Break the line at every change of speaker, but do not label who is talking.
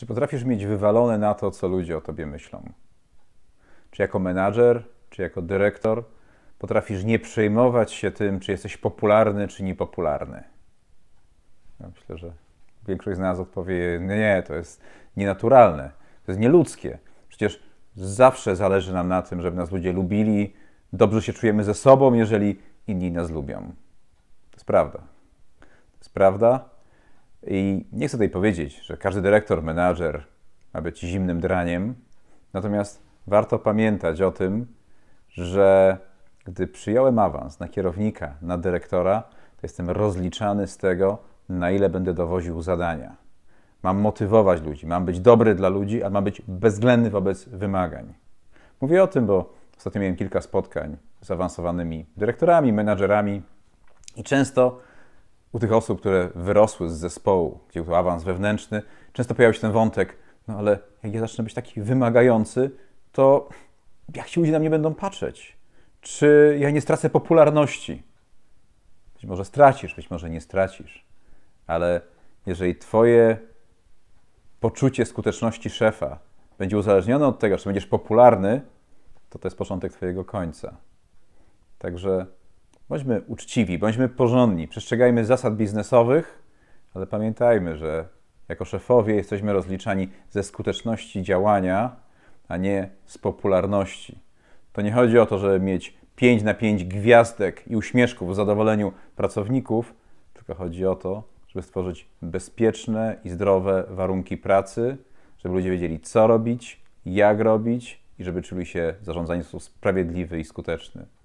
Czy potrafisz mieć wywalone na to, co ludzie o tobie myślą? Czy jako menadżer, czy jako dyrektor potrafisz nie przejmować się tym, czy jesteś popularny, czy niepopularny? Ja myślę, że większość z nas odpowie: Nie, to jest nienaturalne, to jest nieludzkie. Przecież zawsze zależy nam na tym, żeby nas ludzie lubili, dobrze się czujemy ze sobą, jeżeli inni nas lubią. To jest prawda. To jest prawda, i nie chcę tutaj powiedzieć, że każdy dyrektor, menadżer ma być zimnym draniem, natomiast warto pamiętać o tym, że gdy przyjąłem awans na kierownika, na dyrektora, to jestem rozliczany z tego, na ile będę dowoził zadania. Mam motywować ludzi, mam być dobry dla ludzi, a mam być bezwzględny wobec wymagań. Mówię o tym, bo ostatnio miałem kilka spotkań z awansowanymi dyrektorami, menadżerami i często u tych osób, które wyrosły z zespołu, gdzie był awans wewnętrzny, często pojawił się ten wątek, no ale jak ja zacznę być taki wymagający, to jak ci ludzie na mnie będą patrzeć? Czy ja nie stracę popularności? Być może stracisz, być może nie stracisz, ale jeżeli twoje poczucie skuteczności szefa będzie uzależnione od tego, czy będziesz popularny, to to jest początek twojego końca. Także Bądźmy uczciwi, bądźmy porządni, przestrzegajmy zasad biznesowych, ale pamiętajmy, że jako szefowie jesteśmy rozliczani ze skuteczności działania, a nie z popularności. To nie chodzi o to, żeby mieć 5 na 5 gwiazdek i uśmieszków w zadowoleniu pracowników, tylko chodzi o to, żeby stworzyć bezpieczne i zdrowe warunki pracy, żeby ludzie wiedzieli, co robić, jak robić i żeby czuli się zarządzanie w sposób sprawiedliwy i skuteczny.